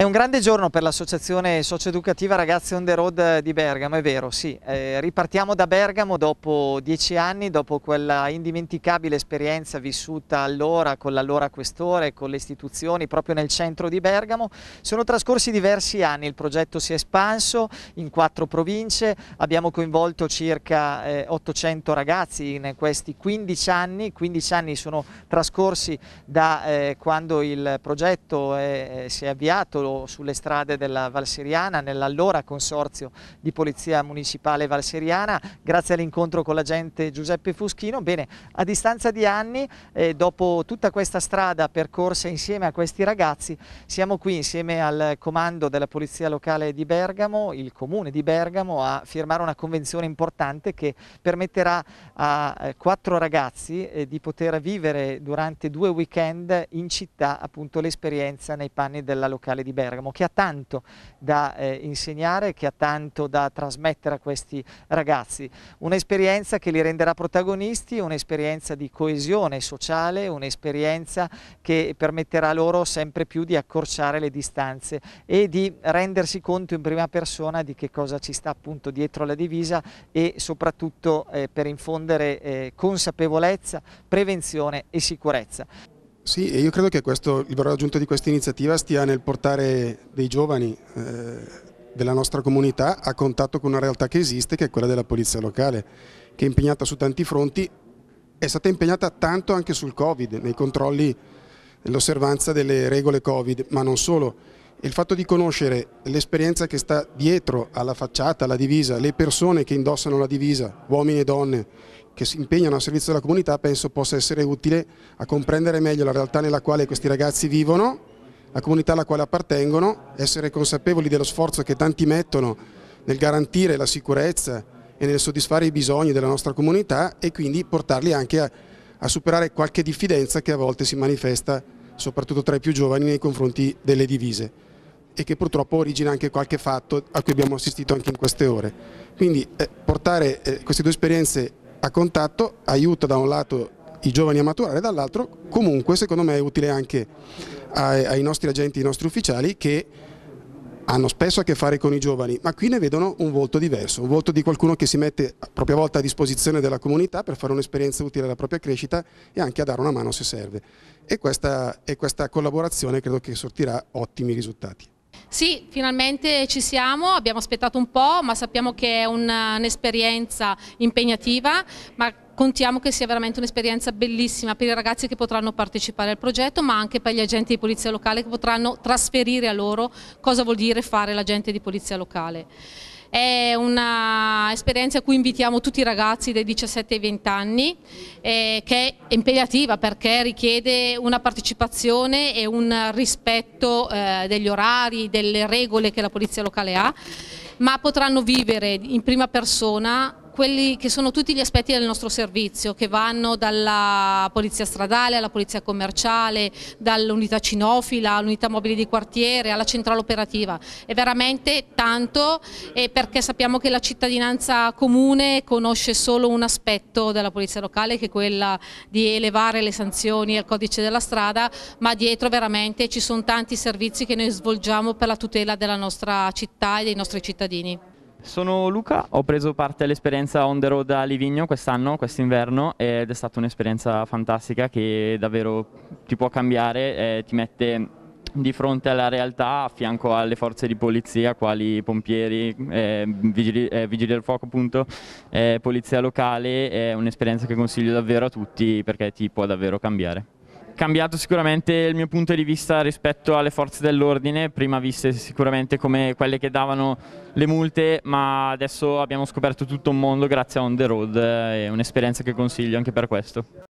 È un grande giorno per l'associazione socioeducativa Ragazzi on the road di Bergamo, è vero, sì. Eh, ripartiamo da Bergamo dopo dieci anni, dopo quella indimenticabile esperienza vissuta allora con l'allora questore, con le istituzioni, proprio nel centro di Bergamo. Sono trascorsi diversi anni, il progetto si è espanso in quattro province, abbiamo coinvolto circa eh, 800 ragazzi in questi 15 anni, 15 anni sono trascorsi da eh, quando il progetto eh, si è avviato su, sulle strade della Valseriana, nell'allora Consorzio di Polizia Municipale Valseriana, grazie all'incontro con l'agente Giuseppe Fuschino. Bene, a distanza di anni, eh, dopo tutta questa strada percorsa insieme a questi ragazzi, siamo qui insieme al comando della Polizia Locale di Bergamo, il Comune di Bergamo, a firmare una convenzione importante che permetterà a eh, quattro ragazzi eh, di poter vivere durante due weekend in città appunto l'esperienza nei panni della locale di Bergamo. Bergamo, che ha tanto da eh, insegnare, che ha tanto da trasmettere a questi ragazzi. Un'esperienza che li renderà protagonisti, un'esperienza di coesione sociale, un'esperienza che permetterà loro sempre più di accorciare le distanze e di rendersi conto in prima persona di che cosa ci sta appunto dietro la divisa e soprattutto eh, per infondere eh, consapevolezza, prevenzione e sicurezza. Sì, e io credo che questo, il valore aggiunto di questa iniziativa stia nel portare dei giovani eh, della nostra comunità a contatto con una realtà che esiste, che è quella della polizia locale, che è impegnata su tanti fronti, è stata impegnata tanto anche sul Covid, nei controlli, nell'osservanza delle regole Covid, ma non solo. il fatto di conoscere l'esperienza che sta dietro alla facciata, alla divisa, le persone che indossano la divisa, uomini e donne, che si impegnano a servizio della comunità penso possa essere utile a comprendere meglio la realtà nella quale questi ragazzi vivono, la comunità alla quale appartengono, essere consapevoli dello sforzo che tanti mettono nel garantire la sicurezza e nel soddisfare i bisogni della nostra comunità e quindi portarli anche a, a superare qualche diffidenza che a volte si manifesta soprattutto tra i più giovani nei confronti delle divise e che purtroppo origina anche qualche fatto a cui abbiamo assistito anche in queste ore. Quindi eh, portare eh, queste due esperienze a contatto aiuta da un lato i giovani a maturare, dall'altro comunque secondo me è utile anche ai, ai nostri agenti, ai nostri ufficiali che hanno spesso a che fare con i giovani, ma qui ne vedono un volto diverso, un volto di qualcuno che si mette a propria volta a disposizione della comunità per fare un'esperienza utile alla propria crescita e anche a dare una mano se serve. E questa, e questa collaborazione credo che sortirà ottimi risultati. Sì, finalmente ci siamo, abbiamo aspettato un po', ma sappiamo che è un'esperienza impegnativa, ma contiamo che sia veramente un'esperienza bellissima per i ragazzi che potranno partecipare al progetto, ma anche per gli agenti di polizia locale che potranno trasferire a loro cosa vuol dire fare l'agente di polizia locale. È un'esperienza a cui invitiamo tutti i ragazzi dai 17 ai 20 anni eh, che è impegnativa perché richiede una partecipazione e un rispetto eh, degli orari, delle regole che la polizia locale ha ma potranno vivere in prima persona quelli che sono tutti gli aspetti del nostro servizio, che vanno dalla polizia stradale alla polizia commerciale, dall'unità cinofila all'unità mobile di quartiere, alla centrale operativa. È veramente tanto perché sappiamo che la cittadinanza comune conosce solo un aspetto della polizia locale, che è quella di elevare le sanzioni al codice della strada, ma dietro veramente ci sono tanti servizi che noi svolgiamo per la tutela della nostra città e dei nostri cittadini. Sono Luca, ho preso parte all'esperienza on the road a Livigno quest'anno, quest'inverno, ed è stata un'esperienza fantastica che davvero ti può cambiare, eh, ti mette di fronte alla realtà a fianco alle forze di polizia, quali pompieri, eh, vigili, eh, vigili, del fuoco appunto, eh, polizia locale, è un'esperienza che consiglio davvero a tutti perché ti può davvero cambiare cambiato sicuramente il mio punto di vista rispetto alle forze dell'ordine, prima viste sicuramente come quelle che davano le multe, ma adesso abbiamo scoperto tutto un mondo grazie a On The Road, è eh, un'esperienza che consiglio anche per questo.